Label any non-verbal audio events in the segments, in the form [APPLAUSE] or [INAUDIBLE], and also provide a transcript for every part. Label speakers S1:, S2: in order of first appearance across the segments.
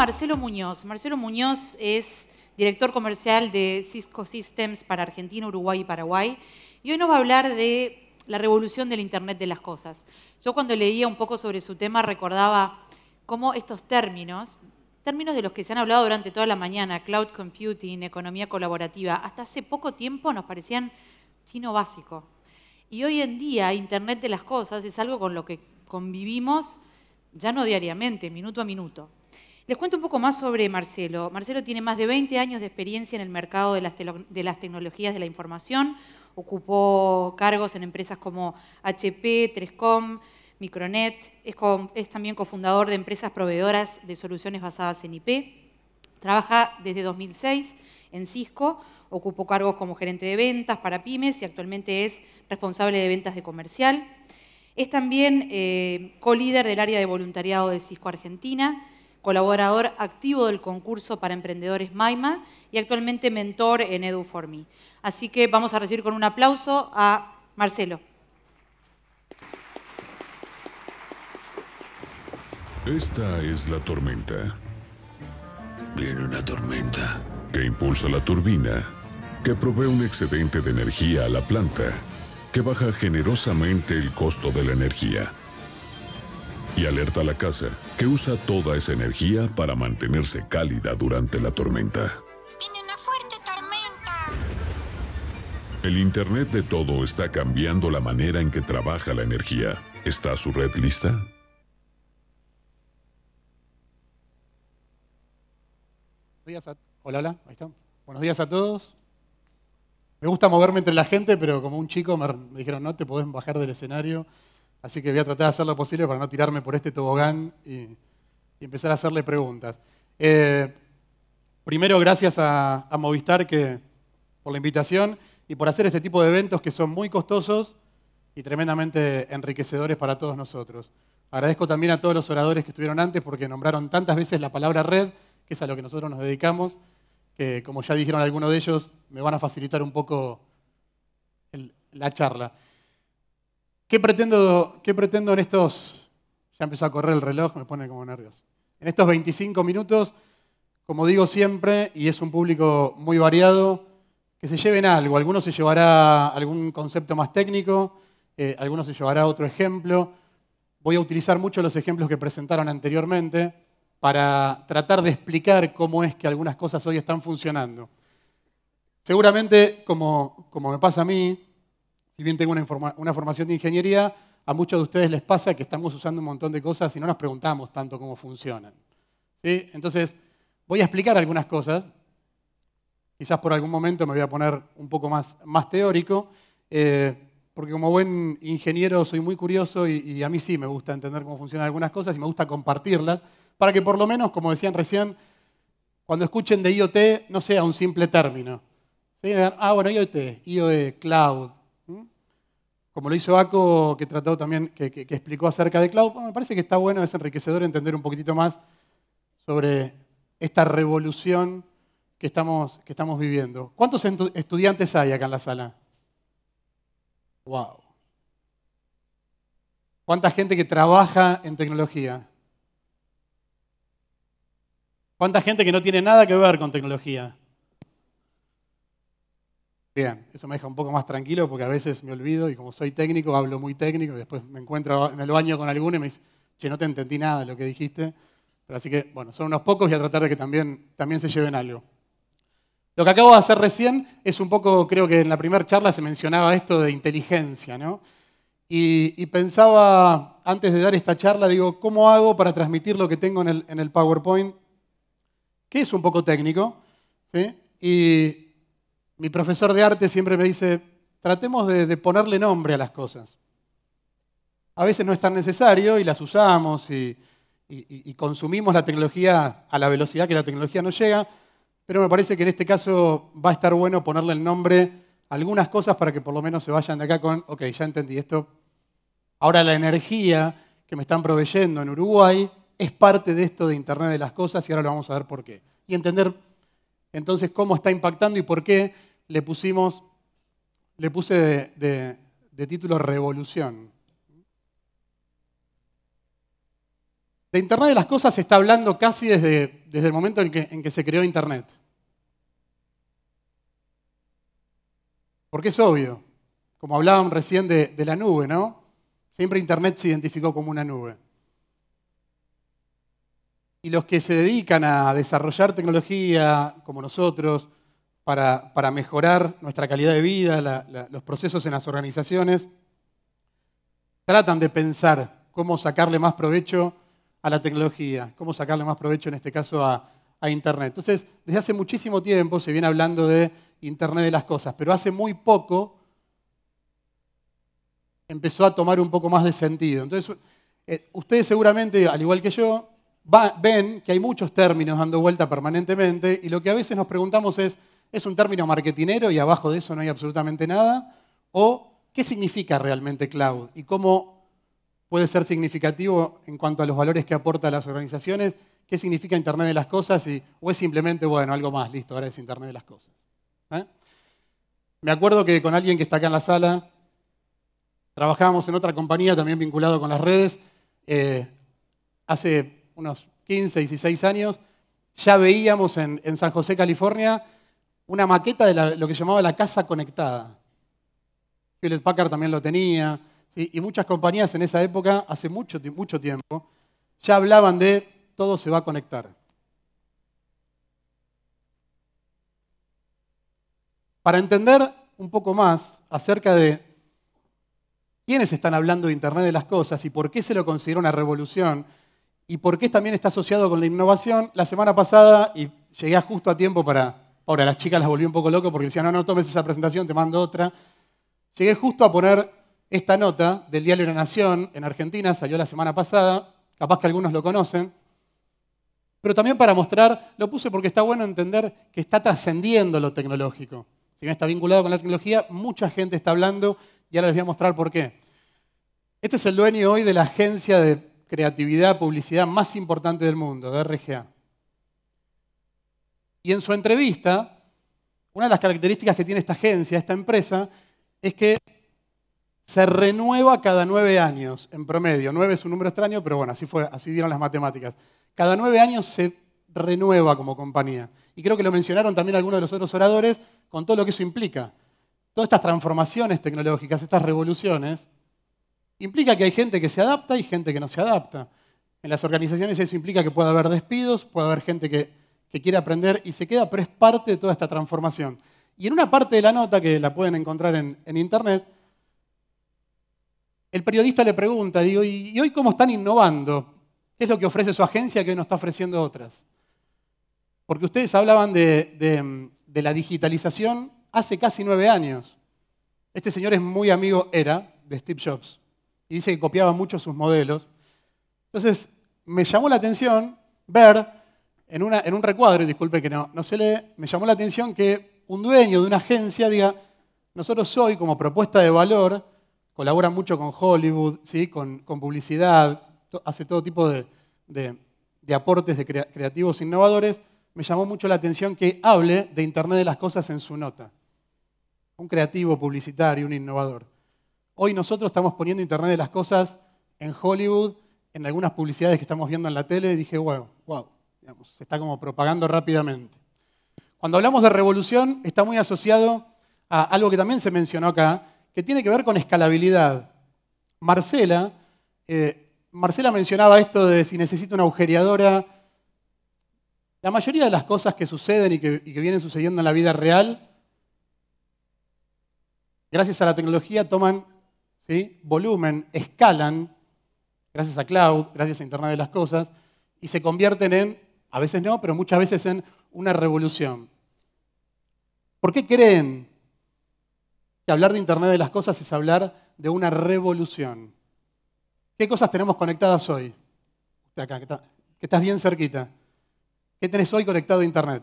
S1: Marcelo Muñoz. Marcelo Muñoz es director comercial de Cisco Systems para Argentina, Uruguay y Paraguay. Y hoy nos va a hablar de la revolución del Internet de las Cosas. Yo cuando leía un poco sobre su tema recordaba cómo estos términos, términos de los que se han hablado durante toda la mañana, cloud computing, economía colaborativa, hasta hace poco tiempo nos parecían chino básico. Y hoy en día Internet de las Cosas es algo con lo que convivimos ya no diariamente, minuto a minuto. Les cuento un poco más sobre Marcelo. Marcelo tiene más de 20 años de experiencia en el mercado de las, tecnologías de la información. Ocupó cargos en empresas como HP, 3Com, Micronet. Es, también cofundador de empresas proveedoras de soluciones basadas en IP. Trabaja desde 2006 en Cisco, ocupó cargos como gerente de ventas para pymes y actualmente es responsable de ventas de comercial. Es también eh, co-líder del área de voluntariado de Cisco Argentina colaborador activo del concurso para emprendedores MAIMA y actualmente mentor en Edu4Me. Así que vamos a recibir con un aplauso a Marcelo.
S2: Esta es la tormenta. Viene una tormenta. Que impulsa la turbina, que provee un excedente de energía a la planta, que baja generosamente el costo de la energía y alerta a la casa, que usa toda esa energía para mantenerse cálida durante la tormenta.
S1: Viene una fuerte tormenta.
S2: El Internet de todo está cambiando la manera en que trabaja la energía. ¿Está su red lista? Buenos días Hola, hola, ahí Buenos días a todos. Me gusta moverme entre la gente, pero como un chico me, dijeron, no te podés bajar del escenario. Así que voy a tratar de hacer lo posible para no tirarme por este tobogán y, empezar a hacerle preguntas. Eh, primero, gracias a, Movistar que, por la invitación y por hacer este tipo de eventos que son muy costosos y tremendamente enriquecedores para todos nosotros. Agradezco también a todos los oradores que estuvieron antes porque nombraron tantas veces la palabra red, que es a lo que nosotros nos dedicamos, que como ya dijeron algunos de ellos, me van a facilitar un poco la charla. ¿Qué pretendo, pretendo en estos, ya empezó a correr el reloj, me pone como nervios? en estos 25 minutos, como digo siempre, y es un público muy variado, que se lleven algo. Algunos se llevará algún concepto más técnico, eh, algunos se llevará otro ejemplo. Voy a utilizar mucho los ejemplos que presentaron anteriormente para tratar de explicar cómo es que algunas cosas hoy están funcionando. Seguramente, como me pasa a mí, si bien tengo una, formación de ingeniería, a muchos de ustedes les pasa que estamos usando un montón de cosas y no nos preguntamos tanto cómo funcionan. Entonces, voy a explicar algunas cosas. Quizás por algún momento me voy a poner un poco más, teórico, eh, porque como buen ingeniero soy muy curioso y, a mí sí me gusta entender cómo funcionan algunas cosas y me gusta compartirlas, para que por lo menos, como decían recién, cuando escuchen de IoT no sea un simple término. Ah, bueno, IoT, IoE, Cloud, como lo hizo Aco, que trató también, que, explicó acerca de cloud, me parece que está bueno, es enriquecedor entender un poquitito más sobre esta revolución que estamos, que estamos viviendo. ¿Cuántos estudiantes hay acá en la sala? ¡Wow! ¿Cuánta gente que trabaja en tecnología? ¿Cuánta gente que no tiene nada que ver con tecnología? Bien, eso me deja un poco más tranquilo porque a veces me olvido y como soy técnico, hablo muy técnico y después me encuentro en el baño con alguno y me dice, che, no te entendí nada de lo que dijiste. Pero así que, bueno, son unos pocos y a tratar de que también, también se lleven algo. Lo que acabo de hacer recién es un poco, creo que en la primera charla se mencionaba esto de inteligencia, ¿no? Y, pensaba, antes de dar esta charla, digo, ¿cómo hago para transmitir lo que tengo en el, en el PowerPoint? Que es un poco técnico, ¿sí? Y mi profesor de arte siempre me dice, tratemos de, ponerle nombre a las cosas. A veces no es tan necesario y las usamos y, y, consumimos la tecnología a la velocidad que la tecnología nos llega, pero me parece que en este caso va a estar bueno ponerle el nombre a algunas cosas para que por lo menos se vayan de acá con, ok, ya entendí esto. Ahora la energía que me están proveyendo en Uruguay es parte de esto de Internet de las Cosas y ahora lo vamos a ver por qué. Y entender entonces cómo está impactando y por qué le pusimos, le puse de, título Revolución. De Internet de las Cosas se está hablando casi desde, el momento en que, se creó Internet. Porque es obvio, como hablaban recién de, de, la nube, ¿no? Siempre Internet se identificó como una nube. Y los que se dedican a desarrollar tecnología, como nosotros, para, mejorar nuestra calidad de vida, los procesos en las organizaciones, tratan de pensar cómo sacarle más provecho a la tecnología, cómo sacarle más provecho en este caso a, Internet. Entonces, desde hace muchísimo tiempo se viene hablando de Internet de las cosas, pero hace muy poco empezó a tomar un poco más de sentido. Entonces, eh, ustedes seguramente, al igual que yo, ven que hay muchos términos dando vuelta permanentemente y lo que a veces nos preguntamos es, es un término marketinero y abajo de eso no hay absolutamente nada, o qué significa realmente cloud y cómo puede ser significativo en cuanto a los valores que aporta a las organizaciones, qué significa Internet de las Cosas y, o es simplemente, bueno, algo más, listo, ahora es Internet de las Cosas. ¿Eh? Me acuerdo que con alguien que está acá en la sala, trabajábamos en otra compañía también vinculado con las redes, eh, hace unos 15, 16 años, ya veíamos en, en San José, California, una maqueta de lo que se llamaba la casa conectada. Hewlett Packard también lo tenía, y muchas compañías en esa época, hace mucho, mucho tiempo, ya hablaban de todo se va a conectar. Para entender un poco más acerca de quiénes están hablando de Internet de las Cosas y por qué se lo considera una revolución y por qué también está asociado con la innovación, la semana pasada, y llegué justo a tiempo para Ahora, las chicas las volví un poco loco porque decían, no, no tomes esa presentación, te mando otra. Llegué justo a poner esta nota del diario La Nación en Argentina, salió la semana pasada, capaz que algunos lo conocen. Pero también para mostrar, lo puse porque está bueno entender que está trascendiendo lo tecnológico. Si bien está vinculado con la tecnología, mucha gente está hablando y ahora les voy a mostrar por qué. Este es el dueño hoy de la agencia de creatividad, publicidad más importante del mundo, de RGA. Y en su entrevista, una de las características que tiene esta agencia, esta empresa, es que se renueva cada nueve años en promedio. Nueve es un número extraño, pero bueno, así, fue, así dieron las matemáticas. Cada nueve años se renueva como compañía. Y creo que lo mencionaron también algunos de los otros oradores con todo lo que eso implica. Todas estas transformaciones tecnológicas, estas revoluciones, implica que hay gente que se adapta y gente que no se adapta. En las organizaciones eso implica que puede haber despidos, puede haber gente que que quiere aprender y se queda, pero es parte de toda esta transformación. Y en una parte de la nota, que la pueden encontrar en, internet, el periodista le pregunta, digo, ¿y, hoy cómo están innovando? ¿Qué es lo que ofrece su agencia que hoy no está ofreciendo otras? Porque ustedes hablaban de, de la digitalización hace casi nueve años. Este señor es muy amigo, era, de Steve Jobs, y dice que copiaba mucho sus modelos. Entonces, me llamó la atención ver en, un recuadro, disculpe que no, no se lee, me llamó la atención que un dueño de una agencia diga, nosotros hoy como propuesta de valor, colabora mucho con Hollywood, ¿sí? con, publicidad, hace todo tipo de, aportes de creativos innovadores, me llamó mucho la atención que hable de Internet de las Cosas en su nota. Un creativo, publicitario, un innovador. Hoy nosotros estamos poniendo Internet de las Cosas en Hollywood, en algunas publicidades que estamos viendo en la tele, y dije, wow, wow, se está como propagando rápidamente. Cuando hablamos de revolución, está muy asociado a algo que también se mencionó acá, que tiene que ver con escalabilidad. Marcela, eh, Marcela mencionaba esto de si necesito una agujereadora. La mayoría de las cosas que suceden y que, vienen sucediendo en la vida real, gracias a la tecnología, toman volumen, escalan, gracias a cloud, gracias a Internet de las Cosas, y se convierten en a veces no, pero muchas veces en una revolución. ¿Por qué creen que hablar de Internet de las cosas es hablar de una revolución? ¿Qué cosas tenemos conectadas hoy? Usted acá, que, estás bien cerquita. ¿Qué tenés hoy conectado a Internet?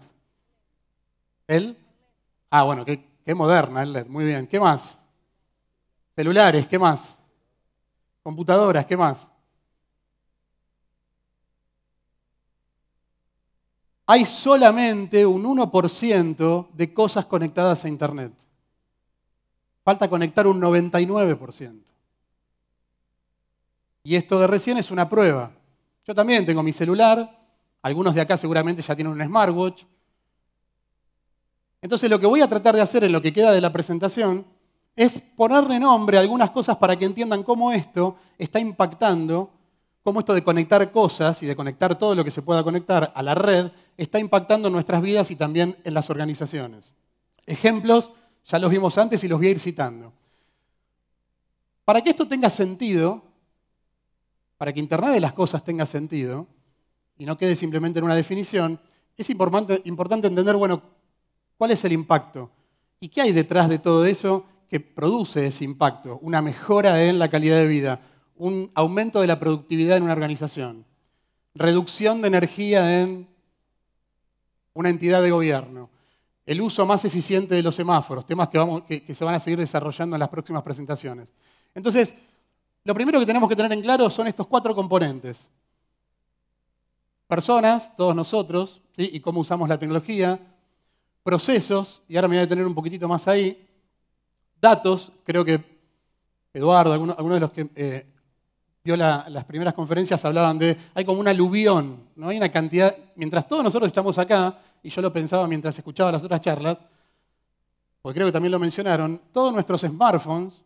S2: ¿El? Ah, bueno, qué, moderna e Muy bien. ¿Qué más? Celulares, ¿qué más? Computadoras, ¿qué más? hay solamente un 1% de cosas conectadas a Internet. Falta conectar un 99%. Y esto de recién es una prueba. Yo también tengo mi celular, algunos de acá seguramente ya tienen un smartwatch. Entonces lo que voy a tratar de hacer en lo que queda de la presentación es ponerle nombre a algunas cosas para que entiendan cómo esto está impactando, cómo esto de conectar cosas y de conectar todo lo que se pueda conectar a la red está impactando en nuestras vidas y también en las organizaciones. Ejemplos ya los vimos antes y los voy a ir citando. Para que esto tenga sentido, para que Internet de las Cosas tenga sentido y no quede simplemente en una definición, es importante, importante entender, bueno, cuál es el impacto y qué hay detrás de todo eso que produce ese impacto, una mejora en la calidad de vida, un aumento de la productividad en una organización, reducción de energía en una entidad de gobierno, el uso más eficiente de los semáforos, temas que, vamos, que, se van a seguir desarrollando en las próximas presentaciones. Entonces, lo primero que tenemos que tener en claro son estos cuatro componentes. Personas, todos nosotros, y cómo usamos la tecnología, procesos, y ahora me voy a detener un poquitito más ahí, datos, creo que Eduardo, alguno de los que eh, las primeras conferencias, hablaban de, hay como un aluvión, ¿no? Hay una cantidad, mientras todos nosotros estamos acá, y yo lo pensaba mientras escuchaba las otras charlas, porque creo que también lo mencionaron, todos nuestros smartphones,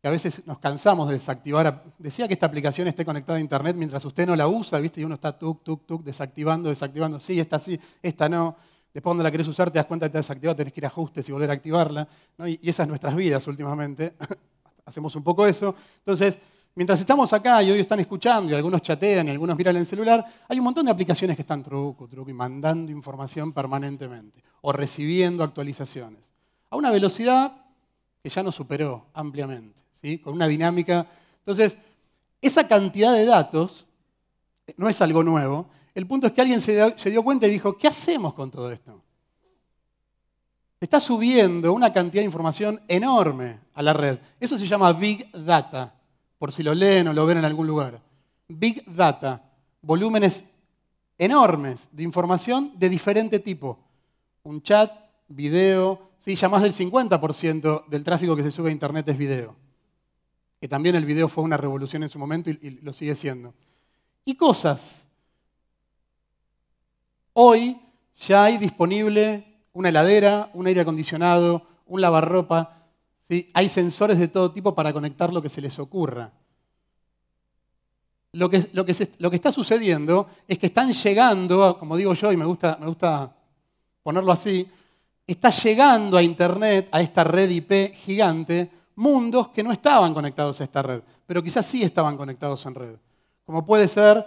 S2: que a veces nos cansamos de desactivar, decía que esta aplicación esté conectada a internet mientras usted no la usa, ¿viste? Y uno está tuk, tuk, tuk, desactivando, desactivando, sí, esta sí, esta no. Después cuando la querés usar te das cuenta que está desactivada, tenés que ir a ajustes y volver a activarla. ¿no? Y, esas nuestras vidas últimamente. [LAUGHS] Hacemos un poco eso. Entonces, Mientras estamos acá y hoy están escuchando y algunos chatean y algunos miran el celular, hay un montón de aplicaciones que están truco, truco y mandando información permanentemente o recibiendo actualizaciones a una velocidad que ya nos superó ampliamente, ¿sí? con una dinámica. Entonces, esa cantidad de datos eh, no es algo nuevo. El punto es que alguien se dio cuenta y dijo, ¿qué hacemos con todo esto? Está subiendo una cantidad de información enorme a la red. Eso se llama Big Data por si lo leen o lo ven en algún lugar. Big Data, volúmenes enormes de información de diferente tipo. Un chat, video, sí, ya más del 50% del tráfico que se sube a Internet es video. Que también el video fue una revolución en su momento y, y lo sigue siendo. Y cosas. Hoy ya hay disponible una heladera, un aire acondicionado, un lavarropa, hay sensores de todo tipo para conectar lo que se les ocurra. Lo que, lo que, está sucediendo es que están llegando, como digo yo, y me gusta, me gusta ponerlo así, está llegando a Internet, a esta red IP gigante, mundos que no estaban conectados a esta red, pero quizás sí estaban conectados en red. Como puede ser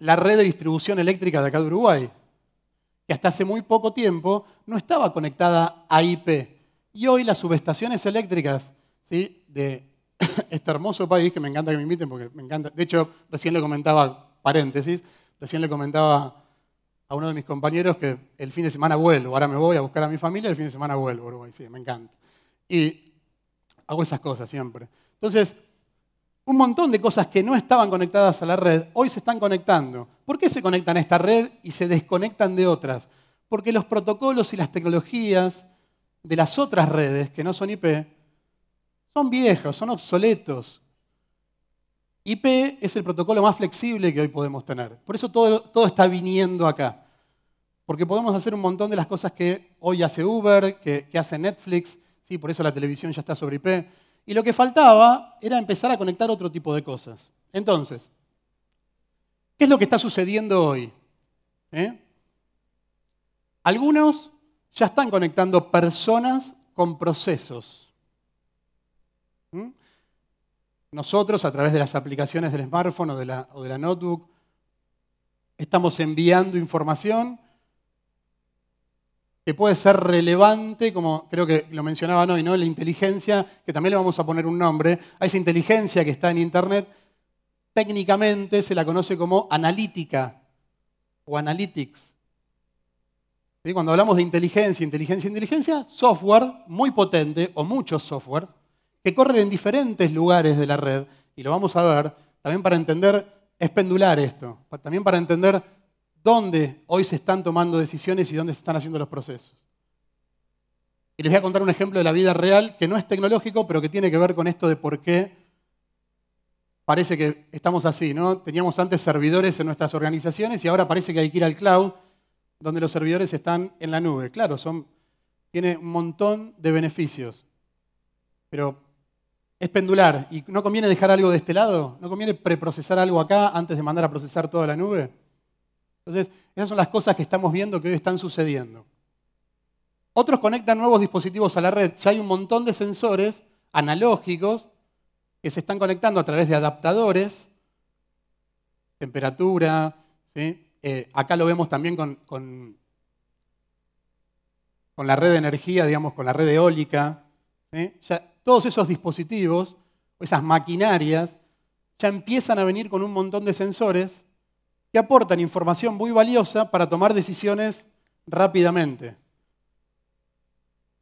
S2: la red de distribución eléctrica de acá de Uruguay, que hasta hace muy poco tiempo no estaba conectada a IP, y hoy las subestaciones eléctricas ¿sí? de [COUGHS] este hermoso país, que me encanta que me inviten porque me encanta, de hecho recién le comentaba, paréntesis, recién le comentaba a uno de mis compañeros que el fin de semana vuelvo, ahora me voy a buscar a mi familia, el fin de semana vuelvo, me encanta. Y hago esas cosas siempre. Entonces, un montón de cosas que no estaban conectadas a la red, hoy se están conectando. ¿Por qué se conectan a esta red y se desconectan de otras? Porque los protocolos y las tecnologías de las otras redes que no son IP son viejas, son obsoletos. IP es el protocolo más flexible que hoy podemos tener. Por eso todo, todo está viniendo acá. Porque podemos hacer un montón de las cosas que hoy hace Uber, que, hace Netflix, ¿sí? por eso la televisión ya está sobre IP. Y lo que faltaba era empezar a conectar otro tipo de cosas. Entonces, ¿qué es lo que está sucediendo hoy? ¿Eh? Algunos ya están conectando personas con procesos. ¿Mm? Nosotros, a través de las aplicaciones del smartphone o de, la, notebook, estamos enviando información que puede ser relevante, como creo que lo mencionaban hoy, ¿no? La inteligencia, que también le vamos a poner un nombre, a esa inteligencia que está en Internet, técnicamente se la conoce como analítica o analytics. Cuando hablamos de inteligencia, inteligencia, inteligencia, software muy potente o muchos softwares que corren en diferentes lugares de la red, y lo vamos a ver, también para entender, es pendular esto, también para entender dónde hoy se están tomando decisiones y dónde se están haciendo los procesos. Y les voy a contar un ejemplo de la vida real que no es tecnológico, pero que tiene que ver con esto de por qué parece que estamos así, ¿no? Teníamos antes servidores en nuestras organizaciones y ahora parece que hay que ir al cloud donde los servidores están en la nube. Claro, son, tiene un montón de beneficios, pero es pendular. ¿Y no conviene dejar algo de este lado? ¿No conviene preprocesar algo acá antes de mandar a procesar toda la nube? Entonces, esas son las cosas que estamos viendo que hoy están sucediendo. Otros conectan nuevos dispositivos a la red. Ya hay un montón de sensores analógicos que se están conectando a través de adaptadores, temperatura, ¿sí? Eh, acá lo vemos también con, con, la red de energía, digamos, con la red eólica. Ya, todos esos dispositivos, esas maquinarias, ya empiezan a venir con un montón de sensores que aportan información muy valiosa para tomar decisiones rápidamente.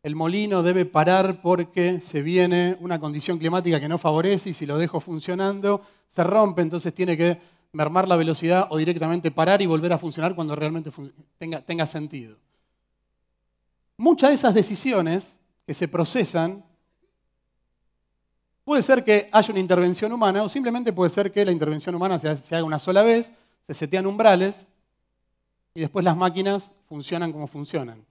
S2: El molino debe parar porque se viene una condición climática que no favorece y si lo dejo funcionando se rompe, entonces tiene que mermar la velocidad o directamente parar y volver a funcionar cuando realmente tenga, tenga sentido. Muchas de esas decisiones que se procesan Puede ser que haya una intervención humana o simplemente puede ser que la intervención humana se, haga una sola vez, se setean umbrales y después las máquinas funcionan como funcionan.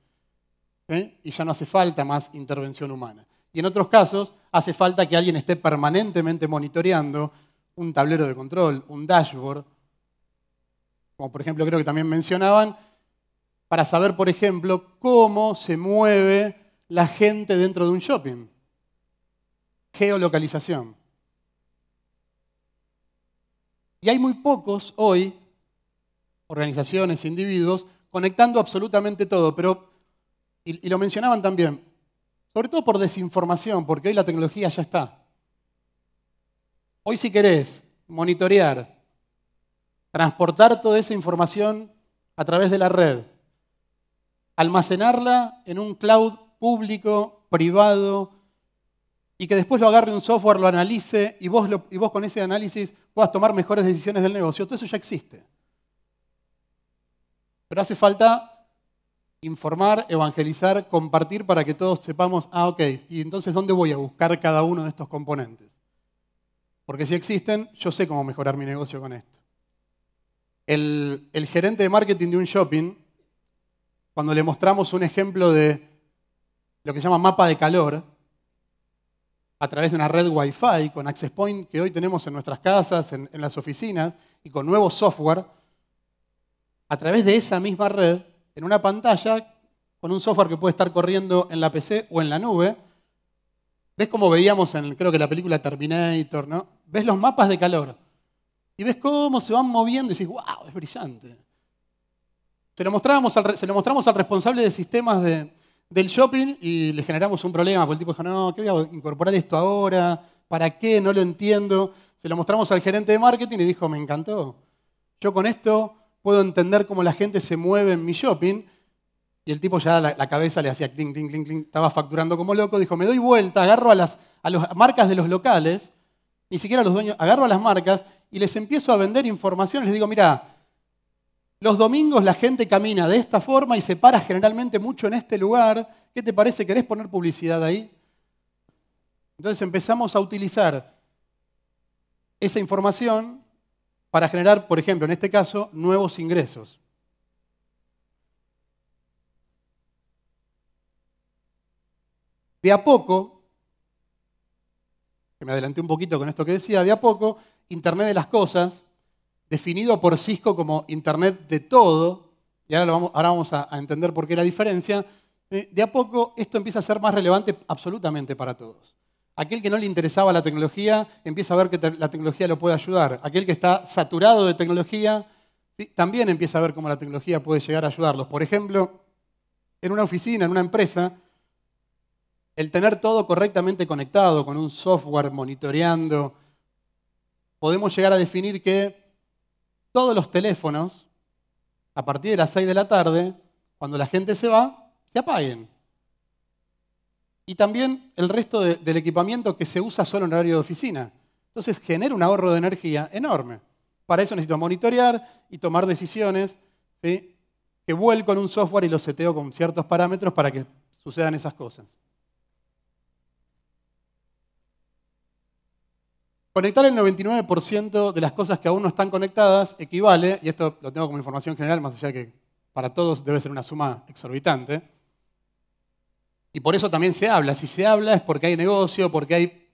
S2: ¿eh? Y ya no hace falta más intervención humana. Y en otros casos hace falta que alguien esté permanentemente monitoreando un tablero de control, un dashboard, como por ejemplo creo que también mencionaban, para saber, por ejemplo, cómo se mueve la gente dentro de un shopping. Geolocalización. Y hay muy pocos hoy, organizaciones, individuos, conectando absolutamente todo, pero, y lo mencionaban también, sobre todo por desinformación, porque hoy la tecnología ya está. Hoy si querés monitorear, transportar toda esa información a través de la red, almacenarla en un cloud público, privado, y que después lo agarre un software, lo analice y vos, vos con ese análisis puedas tomar mejores decisiones del negocio. Todo eso ya existe. Pero hace falta informar, evangelizar, compartir para que todos sepamos, ah, ok, y entonces ¿dónde voy a buscar cada uno de estos componentes? Porque si existen, yo sé cómo mejorar mi negocio con esto. El, gerente de marketing de un shopping, cuando le mostramos un ejemplo de lo que se llama mapa de calor, a través de una red Wi-Fi con Access Point que hoy tenemos en nuestras casas, en las oficinas y con nuevo software, a través de esa misma red, en una pantalla, con un software que puede estar corriendo en la PC o en la nube, ves cómo veíamos en, creo que la película Terminator, ¿no? Ves los mapas de calor y ves cómo se van moviendo y dices, ¡guau, es brillante. Se lo mostramos al, se lo mostramos al responsable de sistemas de, del shopping y le generamos un problema, porque el tipo dijo, no, ¿qué voy a incorporar esto ahora? ¿Para qué? No lo entiendo. Se lo mostramos al gerente de marketing y dijo, me encantó. Yo con esto puedo entender cómo la gente se mueve en mi shopping y el tipo ya la, cabeza le hacía clink, clink, clink, clink, estaba facturando como loco, dijo, me doy vuelta, agarro a las a marcas de los locales, ni siquiera a los dueños, agarro a las marcas y les empiezo a vender información, les digo, mira, los domingos la gente camina de esta forma y se para generalmente mucho en este lugar, ¿qué te parece? ¿Querés poner publicidad ahí? Entonces empezamos a utilizar esa información para generar, por ejemplo, en este caso, nuevos ingresos. de a poco, que me adelanté un poquito con esto que decía, de a poco, Internet de las Cosas, definido por Cisco como Internet de todo, y ahora, lo vamos, ahora vamos a, entender por qué la diferencia, eh, de a poco esto empieza a ser más relevante absolutamente para todos. Aquel que no le interesaba la tecnología empieza a ver que la tecnología lo puede ayudar. Aquel que está saturado de tecnología también empieza a ver cómo la tecnología puede llegar a ayudarlos. Por ejemplo, en una oficina, en una empresa, el tener todo correctamente conectado con un software monitoreando, podemos llegar a definir que todos los teléfonos, a partir de las 6 de la tarde, cuando la gente se va, se apaguen. Y también el resto del equipamiento que se usa solo en horario de oficina. Entonces genera un ahorro de energía enorme. Para eso necesito monitorear y tomar decisiones que vuelco en un software y lo seteo con ciertos parámetros para que sucedan esas cosas. Conectar el 99% de las cosas que aún no están conectadas equivale, y esto lo tengo como información general, más allá que para todos debe ser una suma exorbitante, y por eso también se habla. Si se habla es porque hay negocio, porque hay,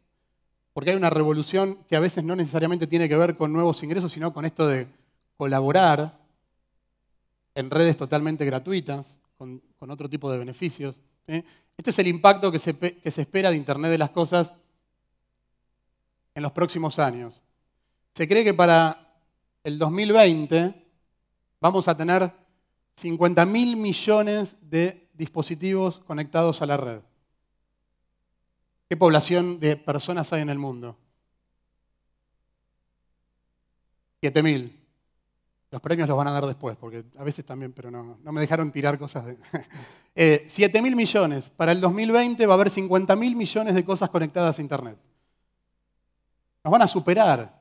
S2: porque hay una revolución que a veces no necesariamente tiene que ver con nuevos ingresos, sino con esto de colaborar en redes totalmente gratuitas, con, otro tipo de beneficios. Este es el impacto que se, que se espera de Internet de las Cosas en los próximos años. Se cree que para el 2020 vamos a tener 50 millones de dispositivos conectados a la red. ¿Qué población de personas hay en el mundo? 7.000. Los premios los van a dar después, porque a veces también, pero no, no me dejaron tirar cosas de... 7.000 [LAUGHS] eh, millones. Para el 2020 va a haber 50.000 millones de cosas conectadas a Internet van a superar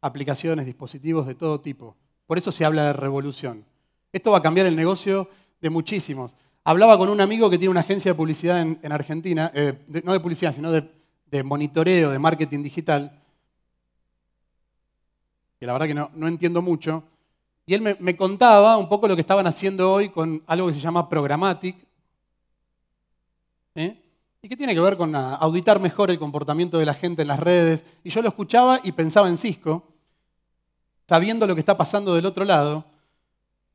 S2: aplicaciones, dispositivos de todo tipo. Por eso se habla de revolución. Esto va a cambiar el negocio de muchísimos. Hablaba con un amigo que tiene una agencia de publicidad en, Argentina, eh, no de publicidad, sino de, monitoreo, de marketing digital, que la verdad que no, entiendo mucho, y él me, contaba un poco lo que estaban haciendo hoy con algo que se llama programmatic, ¿eh? y qué tiene que ver con ah, auditar mejor el comportamiento de la gente en las redes. Y yo lo escuchaba y pensaba en Cisco, sabiendo lo que está pasando del otro lado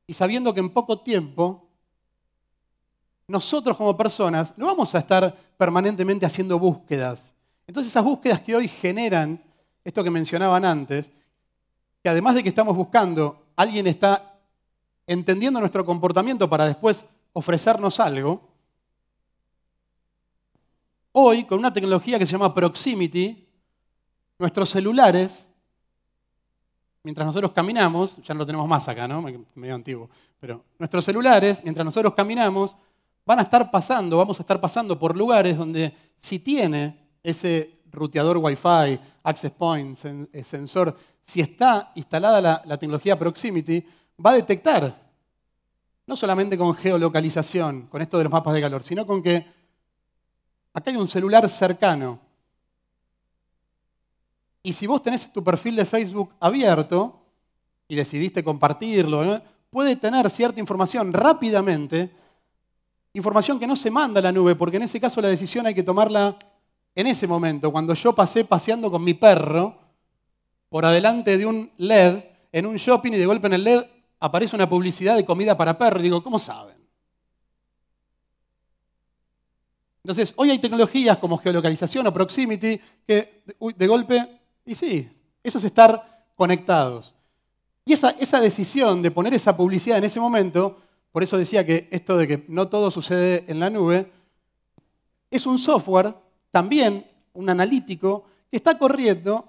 S2: y sabiendo que en poco tiempo nosotros como personas no vamos a estar permanentemente haciendo búsquedas. Entonces esas búsquedas que hoy generan esto que mencionaban antes, que además de que estamos buscando, alguien está entendiendo nuestro comportamiento para después ofrecernos algo, Hoy, con una tecnología que se llama proximity, nuestros celulares, mientras nosotros caminamos, ya no lo tenemos más acá, ¿no? Medio antiguo, pero nuestros celulares, mientras nosotros caminamos, van a estar pasando, vamos a estar pasando por lugares donde si tiene ese ruteador Wi-Fi, access point, eh, sensor, si está instalada la, la tecnología proximity, va a detectar, no solamente con geolocalización, con esto de los mapas de calor, sino con que Acá hay un celular cercano. Y si vos tenés tu perfil de Facebook abierto y decidiste compartirlo, puede tener cierta información rápidamente, información que no se manda a la nube, porque en ese caso la decisión hay que tomarla en ese momento, cuando yo pasé paseando con mi perro por adelante de un LED en un shopping y de golpe en el LED aparece una publicidad de comida para perro. digo, ¿cómo saben? Entonces, hoy hay tecnologías como geolocalización o proximity que de golpe, y sí, eso es estar conectados. Y esa, esa decisión de poner esa publicidad en ese momento, por eso decía que esto de que no todo sucede en la nube, es un software, también un analítico, que está corriendo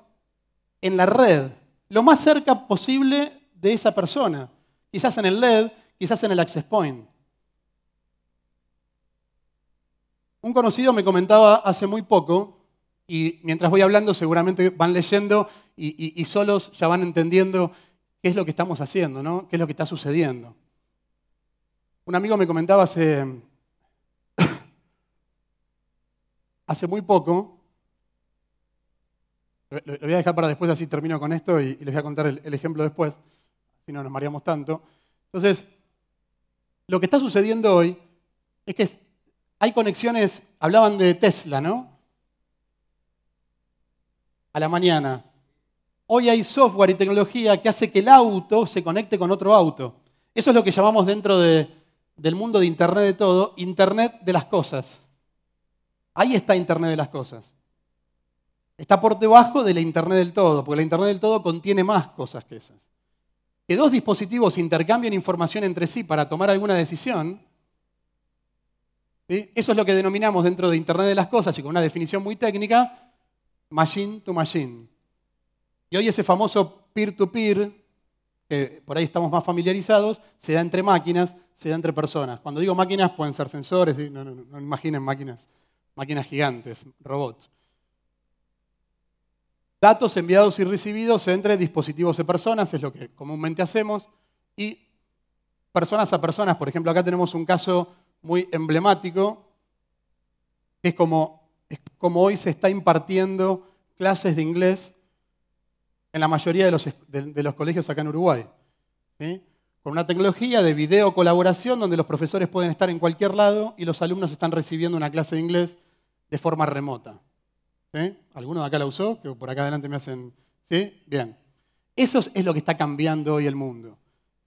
S2: en la red, lo más cerca posible de esa persona, quizás en el LED, quizás en el access point. Un conocido me comentaba hace muy poco, y mientras voy hablando seguramente van leyendo y, solos ya van entendiendo qué es lo que estamos haciendo, ¿no? qué es lo que está sucediendo. Un amigo me comentaba hace, [COUGHS] hace muy poco, lo, voy a dejar para después, así termino con esto y, les voy a contar el, ejemplo después, si no nos mareamos tanto. Entonces, lo que está sucediendo hoy es que hay conexiones, hablaban de Tesla, ¿no? A la mañana. Hoy hay software y tecnología que hace que el auto se conecte con otro auto. Eso es lo que llamamos dentro del mundo de Internet de todo, Internet de las cosas. Ahí está Internet de las cosas. Está por debajo de la Internet del todo, porque la Internet del todo contiene más cosas que esas. Que dos dispositivos intercambien información entre sí para tomar alguna decisión eso es lo que denominamos dentro de Internet de las Cosas y con una definición muy técnica, machine to machine. Y hoy ese famoso peer-to-peer, que por ahí estamos más familiarizados, se da entre máquinas, se da entre personas. Cuando digo máquinas pueden ser sensores, no, no, imaginen máquinas, máquinas gigantes, robots. Datos enviados y recibidos entre dispositivos de personas, es lo que comúnmente hacemos, y personas a personas. Por ejemplo, acá tenemos un caso muy emblemático, que es como, es como hoy se está impartiendo clases de inglés en la mayoría de los, de, los colegios acá en Uruguay. Con una tecnología de video colaboración donde los profesores pueden estar en cualquier lado y los alumnos están recibiendo una clase de inglés de forma remota. ¿sí? ¿Alguno de acá la usó? Que por acá adelante me hacen. ¿Sí? Bien. Eso es lo que está cambiando hoy el mundo.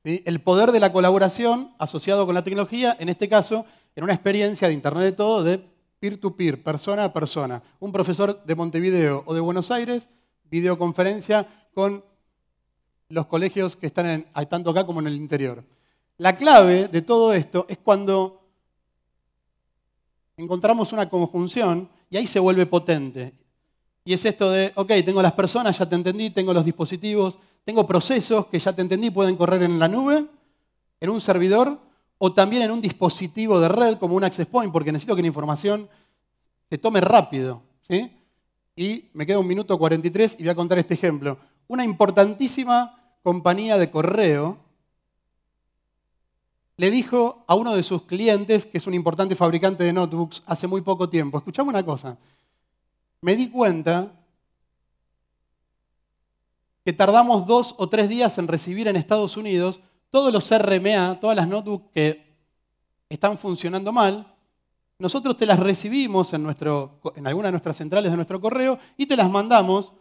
S2: El poder de la colaboración asociado con la tecnología, en este caso, en una experiencia de Internet de todo, de peer-to-peer, persona a persona. Un profesor de Montevideo o de Buenos Aires, videoconferencia con los colegios que están tanto acá como en el interior. La clave de todo esto es cuando encontramos una conjunción y ahí se vuelve potente. Y es esto de, ok, tengo las personas, ya te entendí, tengo los dispositivos, tengo procesos que ya te entendí, pueden correr en la nube, en un servidor o también en un dispositivo de red como un access point, porque necesito que la información se tome rápido. ¿sí? Y me queda un minuto 43 y voy a contar este ejemplo. Una importantísima compañía de correo le dijo a uno de sus clientes, que es un importante fabricante de notebooks, hace muy poco tiempo, escuchame una cosa, me di cuenta que tardamos dos o tres días en recibir en Estados Unidos todos los RMA, todas las notebooks que están funcionando mal, nosotros te las recibimos en, en alguna de nuestras centrales de nuestro correo y te las mandamos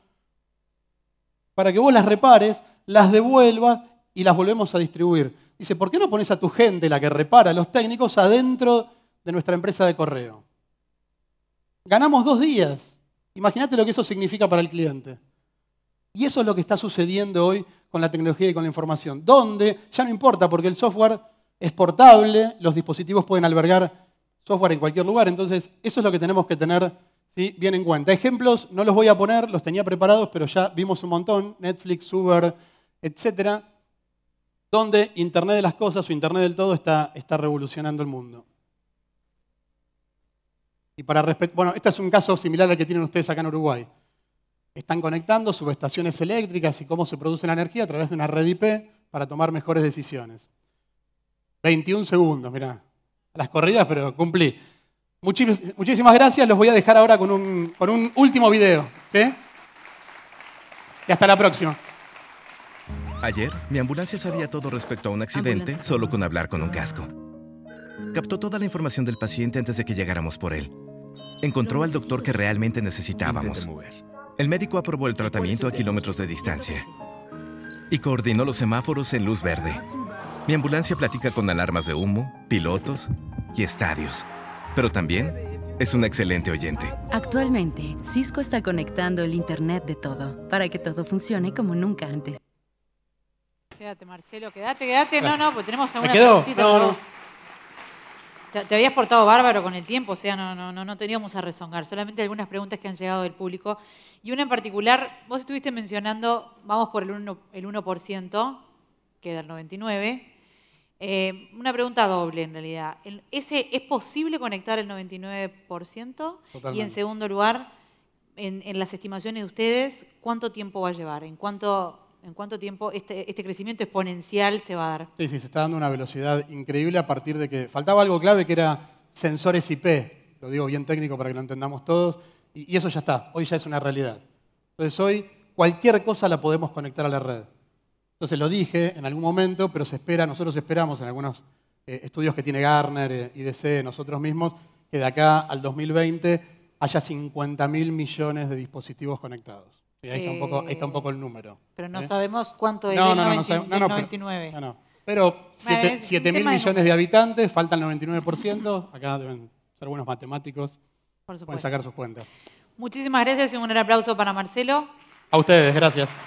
S2: para que vos las repares, las devuelvas y las volvemos a distribuir. Dice, ¿por qué no pones a tu gente, la que repara, los técnicos, adentro de nuestra empresa de correo? Ganamos dos días. Imagínate lo que eso significa para el cliente. Y eso es lo que está sucediendo hoy con la tecnología y con la información. ¿Dónde? ya no importa, porque el software es portable, los dispositivos pueden albergar software en cualquier lugar. Entonces, eso es lo que tenemos que tener bien en cuenta. Ejemplos no los voy a poner, los tenía preparados, pero ya vimos un montón, Netflix, Uber, etcétera, Donde Internet de las cosas o Internet del todo está, está revolucionando el mundo. Y para bueno, este es un caso similar al que tienen ustedes acá en Uruguay. Están conectando subestaciones eléctricas y cómo se produce la energía a través de una red IP para tomar mejores decisiones. 21 segundos, mirá. Las corridas, pero cumplí. muchísimas gracias. Los voy a dejar ahora con un, con un último video. Y hasta la próxima. Ayer, mi ambulancia sabía todo respecto a un accidente solo con
S1: hablar con un casco. Captó toda la información del paciente antes de que llegáramos por él. Encontró al doctor que realmente necesitábamos. El médico aprobó el tratamiento a kilómetros de distancia y coordinó los semáforos en luz verde. Mi ambulancia platica
S2: con alarmas de humo, pilotos y estadios, pero también es un excelente
S1: oyente. Actualmente, Cisco está conectando el Internet de todo para que todo funcione como nunca antes. Quédate, Marcelo, quédate, quédate. No, no, pues tenemos alguna preguntita. Te, habías portado bárbaro con el tiempo, o sea, no, no, no, no teníamos a rezongar, solamente algunas preguntas que han llegado del público. Y una en particular, vos estuviste mencionando, vamos por el 1%, el 1% queda el 99%. una pregunta doble en realidad. ¿Ese, ¿Es posible conectar el 99%? Y en segundo lugar, en, en, las estimaciones de ustedes, ¿cuánto tiempo va a llevar? ¿En cuánto ¿En cuánto tiempo este, este, crecimiento exponencial se va a dar?
S2: Sí, sí, se está dando una velocidad increíble a partir de que faltaba algo clave que era sensores IP, lo digo bien técnico para que lo entendamos todos, y, eso ya está, hoy ya es una realidad. Entonces hoy cualquier cosa la podemos conectar a la red. Entonces lo dije en algún momento, pero se espera, nosotros esperamos en algunos eh, estudios que tiene Garner, y eh, IDC, nosotros mismos, que de acá al 2020 haya mil millones de dispositivos conectados ahí, está un poco, está un poco el número.
S1: Pero no ¿eh? sabemos cuánto es el 99. Pero, 7, mil millones de,
S2: habitantes, falta el 99%. Acá deben ser buenos matemáticos. Pueden sacar sus cuentas.
S1: Muchísimas gracias y un gran aplauso para Marcelo.
S2: A ustedes, gracias.